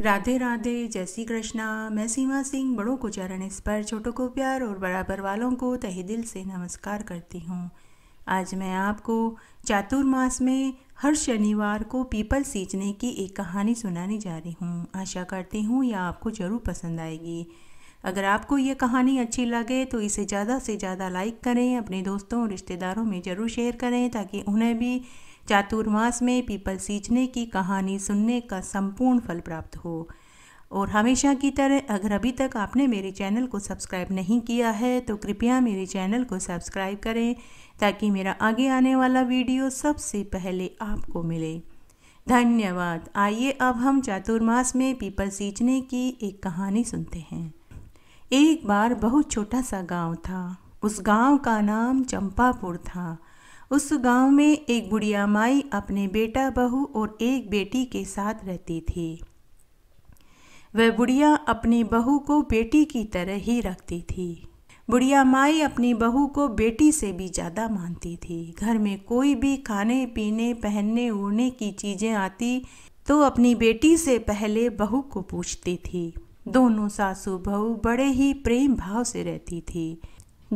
राधे राधे जय श्री कृष्णा मैं सीमा सिंह बड़ों को चरण इस पर छोटों को प्यार और बराबर वालों को तहे दिल से नमस्कार करती हूँ आज मैं आपको चातुर्मास में हर शनिवार को पीपल सींचने की एक कहानी सुनाने जा रही हूँ आशा करती हूँ यह आपको ज़रूर पसंद आएगी अगर आपको ये कहानी अच्छी लगे तो इसे ज़्यादा से ज़्यादा लाइक करें अपने दोस्तों और रिश्तेदारों में ज़रूर शेयर करें ताकि उन्हें भी चातुर्मास में पीपल सींचने की कहानी सुनने का संपूर्ण फल प्राप्त हो और हमेशा की तरह अगर अभी तक आपने मेरे चैनल को सब्सक्राइब नहीं किया है तो कृपया मेरे चैनल को सब्सक्राइब करें ताकि मेरा आगे आने वाला वीडियो सबसे पहले आपको मिले धन्यवाद आइए अब हम चातुर्मास में पीपल सींचने की एक कहानी सुनते हैं एक बार बहुत छोटा सा गांव था उस गांव का नाम चंपापुर था उस गांव में एक बुढ़िया माई अपने बेटा बहू और एक बेटी के साथ रहती थी वह बुढ़िया अपनी बहू को बेटी की तरह ही रखती थी बुढ़िया माई अपनी बहू को बेटी से भी ज़्यादा मानती थी घर में कोई भी खाने पीने पहनने ओढ़ने की चीज़ें आती तो अपनी बेटी से पहले बहू को पूछती थी दोनों सासू बहू बड़े ही प्रेम भाव से रहती थी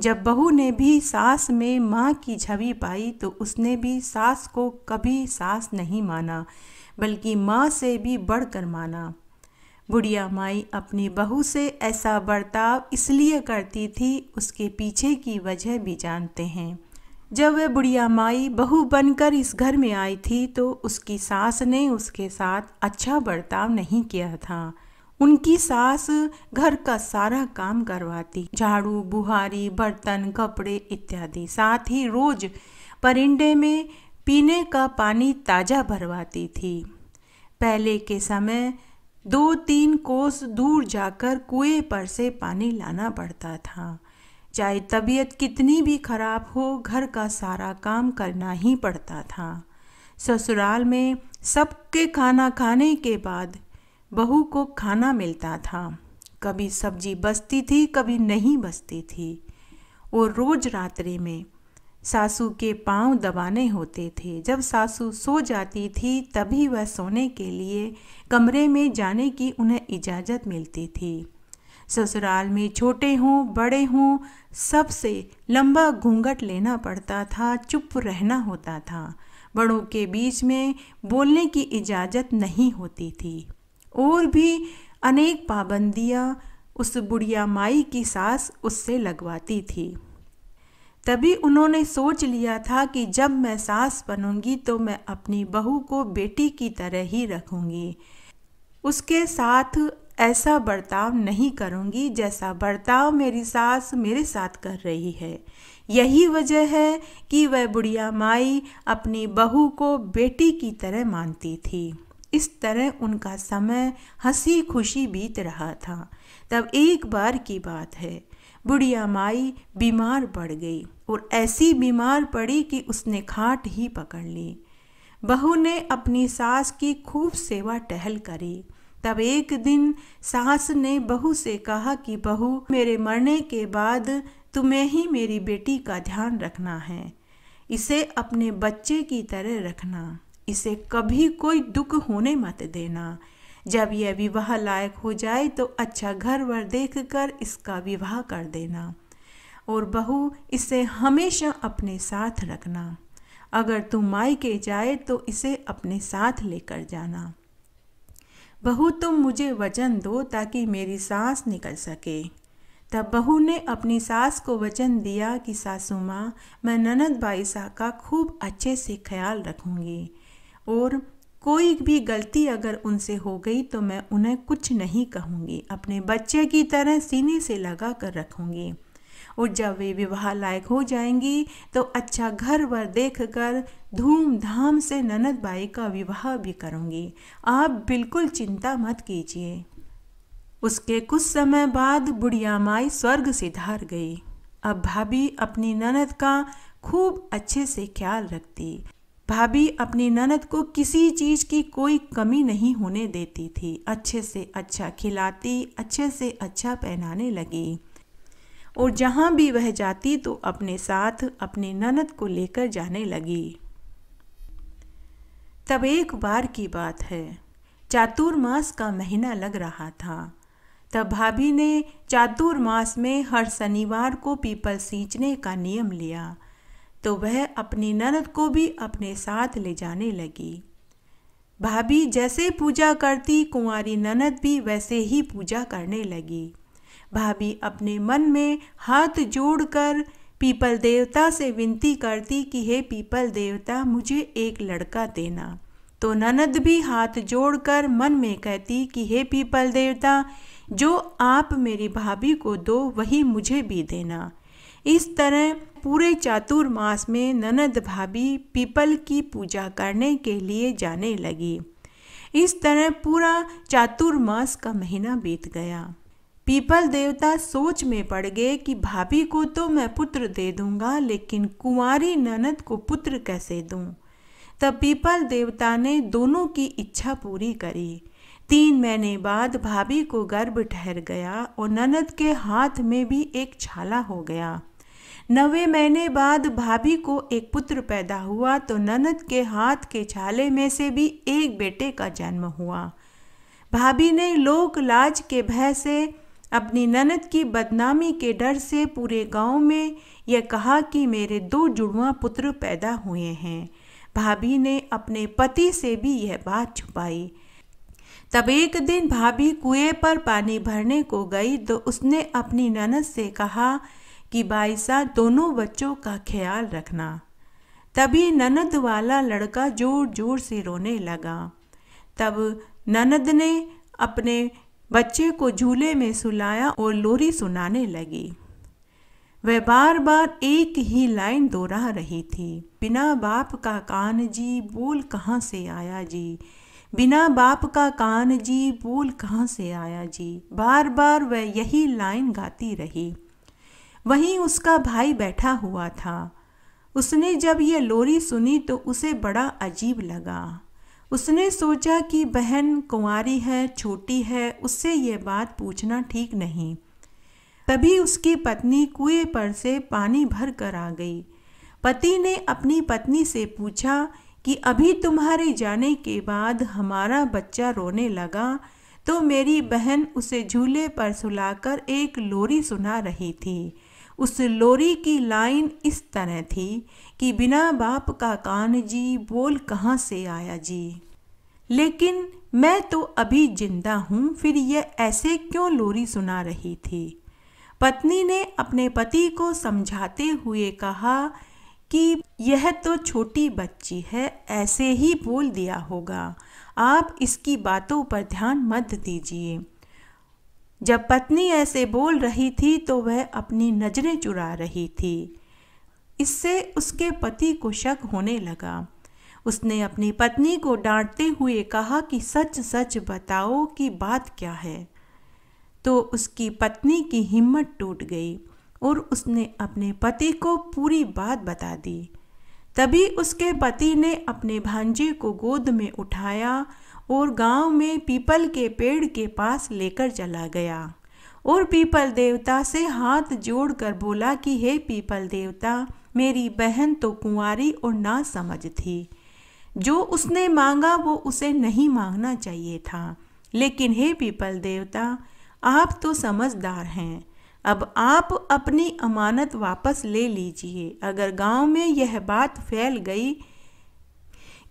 जब बहू ने भी सास में माँ की छवि पाई तो उसने भी सास को कभी सास नहीं माना बल्कि माँ से भी बढ़कर माना बुढ़िया माई अपनी बहू से ऐसा बर्ताव इसलिए करती थी उसके पीछे की वजह भी जानते हैं जब वह बुढ़िया माई बहू बनकर इस घर में आई थी तो उसकी सास ने उसके साथ अच्छा बर्ताव नहीं किया था उनकी सास घर का सारा काम करवाती झाड़ू बुहारी बर्तन कपड़े इत्यादि साथ ही रोज परिंडे में पीने का पानी ताज़ा भरवाती थी पहले के समय दो तीन कोस दूर जाकर कुएं पर से पानी लाना पड़ता था चाहे तबीयत कितनी भी खराब हो घर का सारा काम करना ही पड़ता था ससुराल में सबके खाना खाने के बाद बहू को खाना मिलता था कभी सब्जी बसती थी कभी नहीं बचती थी और रोज़ रात्रि में सासू के पांव दबाने होते थे जब सासू सो जाती थी तभी वह सोने के लिए कमरे में जाने की उन्हें इजाज़त मिलती थी ससुराल में छोटे हों बड़े हों सबसे लंबा घूंघट लेना पड़ता था चुप रहना होता था बड़ों के बीच में बोलने की इजाज़त नहीं होती थी और भी अनेक पाबंदियाँ उस बुढ़िया माई की सास उससे लगवाती थी तभी उन्होंने सोच लिया था कि जब मैं सास बनूंगी तो मैं अपनी बहू को बेटी की तरह ही रखूंगी उसके साथ ऐसा बर्ताव नहीं करूंगी जैसा बर्ताव मेरी सास मेरे साथ कर रही है यही वजह है कि वह बुढ़िया माई अपनी बहू को बेटी की तरह मानती थी इस तरह उनका समय हंसी खुशी बीत रहा था तब एक बार की बात है बुढ़िया माई बीमार पड़ गई और ऐसी बीमार पड़ी कि उसने खाट ही पकड़ ली बहू ने अपनी सास की खूब सेवा टहल करी तब एक दिन सास ने बहू से कहा कि बहू मेरे मरने के बाद तुम्हें ही मेरी बेटी का ध्यान रखना है इसे अपने बच्चे की तरह रखना इसे कभी कोई दुख होने मत देना जब यह विवाह लायक हो जाए तो अच्छा घर वर देख कर इसका विवाह कर देना और बहू इसे हमेशा अपने साथ रखना अगर तुम मायके जाए तो इसे अपने साथ लेकर जाना बहू तुम मुझे वचन दो ताकि मेरी सांस निकल सके तब बहू ने अपनी सास को वचन दिया कि सासू माँ मैं ननद बाईसा का खूब अच्छे से ख्याल रखूँगी और कोई भी गलती अगर उनसे हो गई तो मैं उन्हें कुछ नहीं कहूँगी अपने बच्चे की तरह सीने से लगा कर रखूँगी और जब वे विवाह लायक हो जाएंगी तो अच्छा घर वर देख कर धूमधाम से ननद बाई का विवाह भी करूँगी आप बिल्कुल चिंता मत कीजिए उसके कुछ समय बाद बुढ़िया माई स्वर्ग से धार गई अब भाभी अपनी ननद का खूब अच्छे से ख्याल रखती भाभी अपनी ननद को किसी चीज़ की कोई कमी नहीं होने देती थी अच्छे से अच्छा खिलाती अच्छे से अच्छा पहनाने लगी और जहाँ भी वह जाती तो अपने साथ अपनी ननद को लेकर जाने लगी तब एक बार की बात है चातुर्मास का महीना लग रहा था तब भाभी ने चातुर्मास में हर शनिवार को पीपल सींचने का नियम लिया तो वह अपनी ननद को भी अपने साथ ले जाने लगी भाभी जैसे पूजा करती कुंवारी ननद भी वैसे ही पूजा करने लगी भाभी अपने मन में हाथ जोड़कर पीपल देवता से विनती करती कि हे पीपल देवता मुझे एक लड़का देना तो ननद भी हाथ जोड़कर मन में कहती कि हे पीपल देवता जो आप मेरी भाभी को दो वही मुझे भी देना इस तरह पूरे चातुर्मास में ननद भाभी पीपल की पूजा करने के लिए जाने लगी इस तरह पूरा चातुर्मास का महीना बीत गया पीपल देवता सोच में पड़ गए कि भाभी को तो मैं पुत्र दे दूंगा लेकिन कुंवारी ननद को पुत्र कैसे दूं? तब पीपल देवता ने दोनों की इच्छा पूरी करी तीन महीने बाद भाभी को गर्भ ठहर गया और ननद के हाथ में भी एक छाला हो गया नवे महीने बाद भाभी को एक पुत्र पैदा हुआ तो ननद के हाथ के छाले में से भी एक बेटे का जन्म हुआ भाभी ने लोक लाज के भय से अपनी ननद की बदनामी के डर से पूरे गांव में यह कहा कि मेरे दो जुड़वा पुत्र पैदा हुए हैं भाभी ने अपने पति से भी यह बात छुपाई तब एक दिन भाभी कुएं पर पानी भरने को गई तो उसने अपनी ननद से कहा कि बाईसा दोनों बच्चों का ख्याल रखना तभी ननद वाला लड़का जोर जोर से रोने लगा तब ननद ने अपने बच्चे को झूले में सुलाया और लोरी सुनाने लगी वह बार बार एक ही लाइन दोहरा रही थी बिना बाप का कान जी बोल कहाँ से आया जी बिना बाप का कान जी बोल कहाँ से आया जी बार बार वह यही लाइन गाती रही वहीं उसका भाई बैठा हुआ था उसने जब ये लोरी सुनी तो उसे बड़ा अजीब लगा उसने सोचा कि बहन कुंवारी है छोटी है उससे ये बात पूछना ठीक नहीं तभी उसकी पत्नी कुएं पर से पानी भर कर आ गई पति ने अपनी पत्नी से पूछा कि अभी तुम्हारे जाने के बाद हमारा बच्चा रोने लगा तो मेरी बहन उसे झूले पर सुलाकर एक लोरी सुना रही थी उस लोरी की लाइन इस तरह थी कि बिना बाप का कान जी बोल कहाँ से आया जी लेकिन मैं तो अभी जिंदा हूँ फिर यह ऐसे क्यों लोरी सुना रही थी पत्नी ने अपने पति को समझाते हुए कहा कि यह तो छोटी बच्ची है ऐसे ही बोल दिया होगा आप इसकी बातों पर ध्यान मत दीजिए जब पत्नी ऐसे बोल रही थी तो वह अपनी नजरें चुरा रही थी इससे उसके पति को शक होने लगा उसने अपनी पत्नी को डांटते हुए कहा कि सच सच बताओ कि बात क्या है तो उसकी पत्नी की हिम्मत टूट गई और उसने अपने पति को पूरी बात बता दी तभी उसके पति ने अपने भांजे को गोद में उठाया और गांव में पीपल के पेड़ के पास लेकर चला गया और पीपल देवता से हाथ जोड़कर बोला कि हे पीपल देवता मेरी बहन तो कुंवारी और ना समझ थी जो उसने मांगा वो उसे नहीं मांगना चाहिए था लेकिन हे पीपल देवता आप तो समझदार हैं अब आप अपनी अमानत वापस ले लीजिए अगर गांव में यह बात फैल गई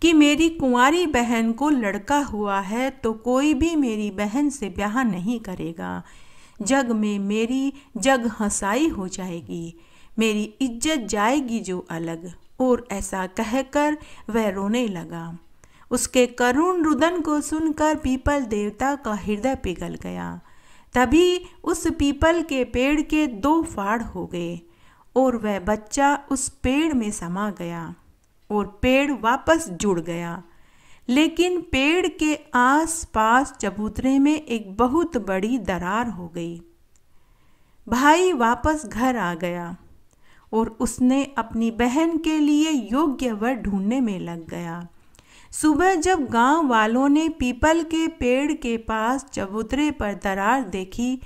कि मेरी कुंवारी बहन को लड़का हुआ है तो कोई भी मेरी बहन से ब्याह नहीं करेगा जग में मेरी जग हंसाई हो जाएगी मेरी इज्जत जाएगी जो अलग और ऐसा कहकर वह रोने लगा उसके करुण रुदन को सुनकर पीपल देवता का हृदय पिघल गया तभी उस पीपल के पेड़ के दो फाड़ हो गए और वह बच्चा उस पेड़ में समा गया और पेड़ वापस जुड़ गया लेकिन पेड़ के आसपास चबूतरे में एक बहुत बड़ी दरार हो गई भाई वापस घर आ गया और उसने अपनी बहन के लिए योग्य वर ढूंढने में लग गया सुबह जब गांव वालों ने पीपल के पेड़ के पास चबूतरे पर दरार देखी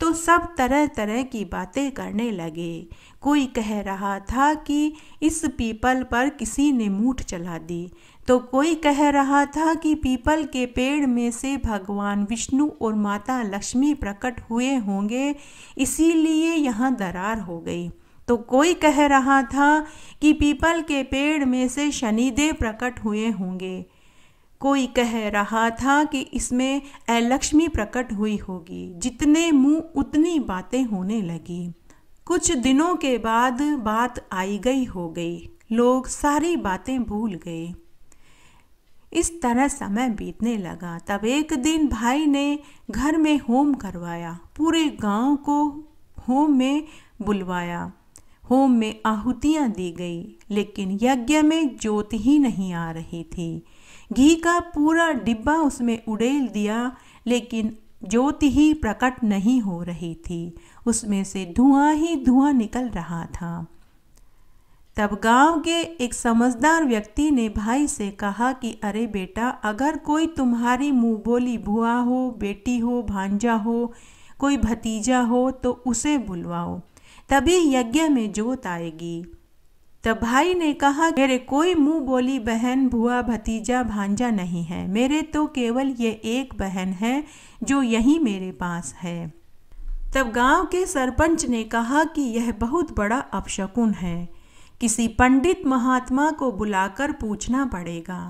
तो सब तरह तरह की बातें करने लगे कोई कह रहा था कि इस पीपल पर किसी ने मूठ चला दी तो कोई कह रहा था कि पीपल के पेड़ में से भगवान विष्णु और माता लक्ष्मी प्रकट हुए होंगे इसीलिए यहाँ दरार हो गई तो कोई कह रहा था कि पीपल के पेड़ में से शनिदेव प्रकट हुए होंगे कोई कह रहा था कि इसमें अलक्ष्मी प्रकट हुई होगी जितने मुंह उतनी बातें होने लगी कुछ दिनों के बाद बात आई गई हो गई लोग सारी बातें भूल गए इस तरह समय बीतने लगा तब एक दिन भाई ने घर में होम करवाया पूरे गांव को होम में बुलवाया होम में आहुतियाँ दी गई लेकिन यज्ञ में जोत ही नहीं आ रही थी घी का पूरा डिब्बा उसमें उड़ेल दिया लेकिन ज्योति ही प्रकट नहीं हो रही थी उसमें से धुआं ही धुआं निकल रहा था तब गांव के एक समझदार व्यक्ति ने भाई से कहा कि अरे बेटा अगर कोई तुम्हारी मुँह बोली भुआ हो बेटी हो भांजा हो कोई भतीजा हो तो उसे बुलवाओ तभी यज्ञ में जोत आएगी तब भाई ने कहा मेरे कोई मुंह बोली बहन भुआ भतीजा भांजा नहीं है मेरे तो केवल ये एक बहन है जो यहीं मेरे पास है तब गांव के सरपंच ने कहा कि यह बहुत बड़ा अपशकुन है किसी पंडित महात्मा को बुलाकर पूछना पड़ेगा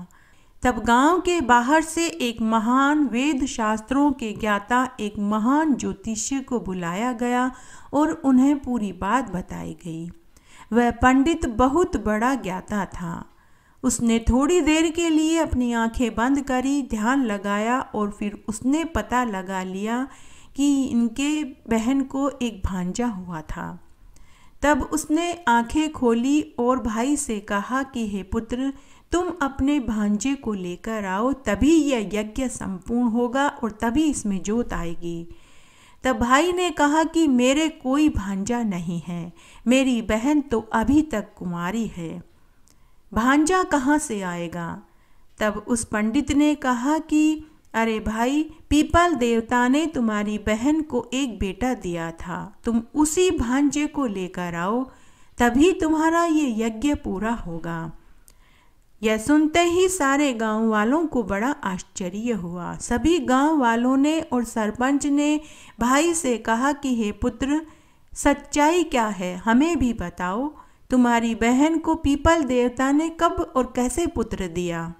तब गांव के बाहर से एक महान वेद शास्त्रों के ज्ञाता एक महान ज्योतिष्य को बुलाया गया और उन्हें पूरी बात बताई गई वह पंडित बहुत बड़ा ज्ञाता था उसने थोड़ी देर के लिए अपनी आंखें बंद करी ध्यान लगाया और फिर उसने पता लगा लिया कि इनके बहन को एक भांजा हुआ था तब उसने आंखें खोली और भाई से कहा कि हे पुत्र तुम अपने भांजे को लेकर आओ तभी यह यज्ञ संपूर्ण होगा और तभी इसमें जोत आएगी तब भाई ने कहा कि मेरे कोई भांजा नहीं है मेरी बहन तो अभी तक कुमारी है भांजा कहाँ से आएगा तब उस पंडित ने कहा कि अरे भाई पीपल देवता ने तुम्हारी बहन को एक बेटा दिया था तुम उसी भांजे को लेकर आओ तभी तुम्हारा ये यज्ञ पूरा होगा यह सुनते ही सारे गांव वालों को बड़ा आश्चर्य हुआ सभी गांव वालों ने और सरपंच ने भाई से कहा कि हे पुत्र सच्चाई क्या है हमें भी बताओ तुम्हारी बहन को पीपल देवता ने कब और कैसे पुत्र दिया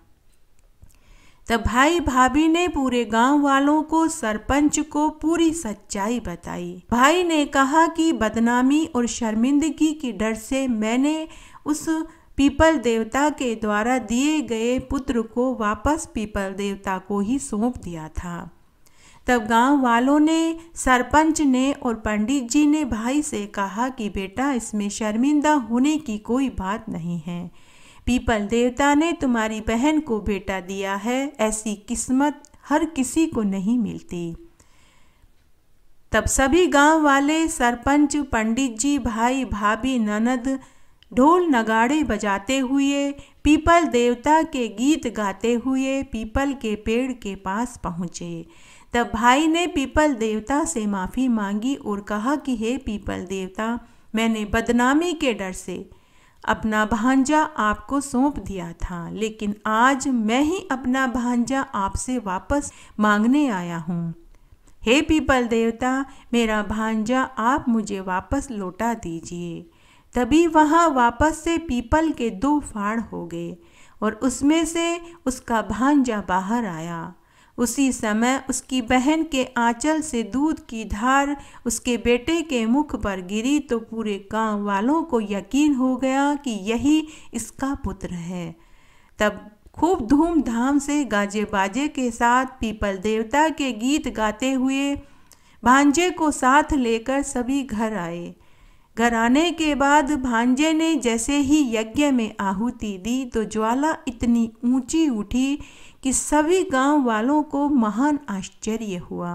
तब भाई भाभी ने पूरे गांव वालों को सरपंच को पूरी सच्चाई बताई भाई ने कहा कि बदनामी और शर्मिंदगी की डर से मैंने उस पीपल देवता के द्वारा दिए गए पुत्र को वापस पीपल देवता को ही सौंप दिया था तब गांव वालों ने सरपंच ने और पंडित जी ने भाई से कहा कि बेटा इसमें शर्मिंदा होने की कोई बात नहीं है पीपल देवता ने तुम्हारी बहन को बेटा दिया है ऐसी किस्मत हर किसी को नहीं मिलती तब सभी गांव वाले सरपंच पंडित जी भाई भाभी ननद ढोल नगाड़े बजाते हुए पीपल देवता के गीत गाते हुए पीपल के पेड़ के पास पहुँचे तब भाई ने पीपल देवता से माफ़ी मांगी और कहा कि हे पीपल देवता मैंने बदनामी के डर से अपना भांजा आपको सौंप दिया था लेकिन आज मैं ही अपना भांजा आपसे वापस मांगने आया हूँ हे पीपल देवता मेरा भांजा आप मुझे वापस लौटा दीजिए तभी वहाँ वापस से पीपल के दो फाड़ हो गए और उसमें से उसका भांजा बाहर आया उसी समय उसकी बहन के आंचल से दूध की धार उसके बेटे के मुख पर गिरी तो पूरे गांव वालों को यकीन हो गया कि यही इसका पुत्र है तब खूब धूमधाम से गाजे बाजे के साथ पीपल देवता के गीत गाते हुए भांजे को साथ लेकर सभी घर आए घर आने के बाद भांजे ने जैसे ही यज्ञ में आहुति दी तो ज्वाला इतनी ऊंची उठी कि सभी गांव वालों को महान आश्चर्य हुआ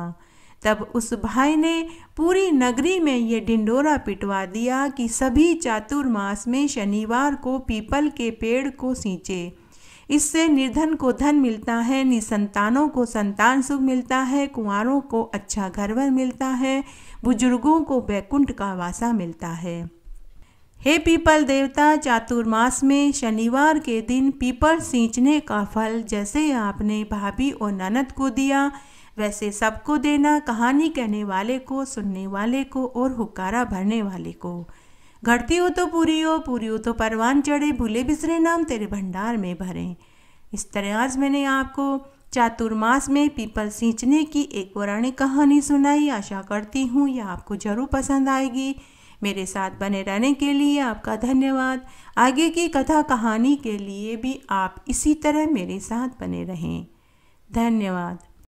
तब उस भाई ने पूरी नगरी में ये ढिंडोरा पिटवा दिया कि सभी चातुर्मास में शनिवार को पीपल के पेड़ को सींचे इससे निर्धन को धन मिलता है निसंतानों को संतान सुख मिलता है कुंवारों को अच्छा घर वर मिलता है बुजुर्गों को बैकुंठ का वासा मिलता है हे पीपल देवता चातुर्मास में शनिवार के दिन पीपल सींचने का फल जैसे आपने भाभी और ननद को दिया वैसे सबको देना कहानी कहने वाले को सुनने वाले को और हुकारा भरने वाले को घटती हो तो पूरी हो पूरी हो तो परवान चढ़े भूले बिसरे नाम तेरे भंडार में भरें इस तरह आज मैंने आपको चातुर्मास में पीपल सींचने की एक पौराणिक कहानी सुनाई आशा करती हूँ यह आपको ज़रूर पसंद आएगी मेरे साथ बने रहने के लिए आपका धन्यवाद आगे की कथा कहानी के लिए भी आप इसी तरह मेरे साथ बने रहें धन्यवाद